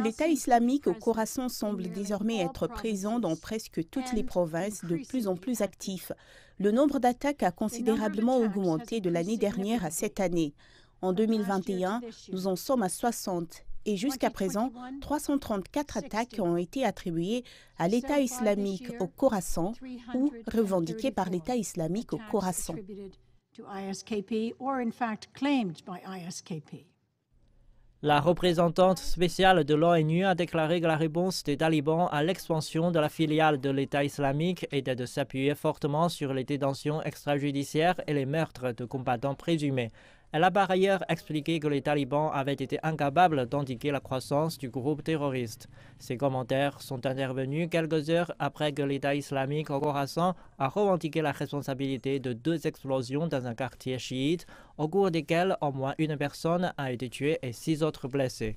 L'État islamique au Khorasan semble désormais être présent dans presque toutes les provinces, de plus en plus actifs. Le nombre d'attaques a considérablement augmenté de l'année dernière à cette année. En 2021, nous en sommes à 60 et jusqu'à présent, 334 attaques ont été attribuées à l'État islamique au Khorasan ou revendiquées par l'État islamique au Khorasan. La représentante spéciale de l'ONU a déclaré que la réponse des talibans à l'expansion de la filiale de l'État islamique était de s'appuyer fortement sur les détentions extrajudiciaires et les meurtres de combattants présumés. Elle a par ailleurs expliqué que les talibans avaient été incapables d'indiquer la croissance du groupe terroriste. Ces commentaires sont intervenus quelques heures après que l'État islamique au Khorasan a revendiqué la responsabilité de deux explosions dans un quartier chiite, au cours desquelles au moins une personne a été tuée et six autres blessées.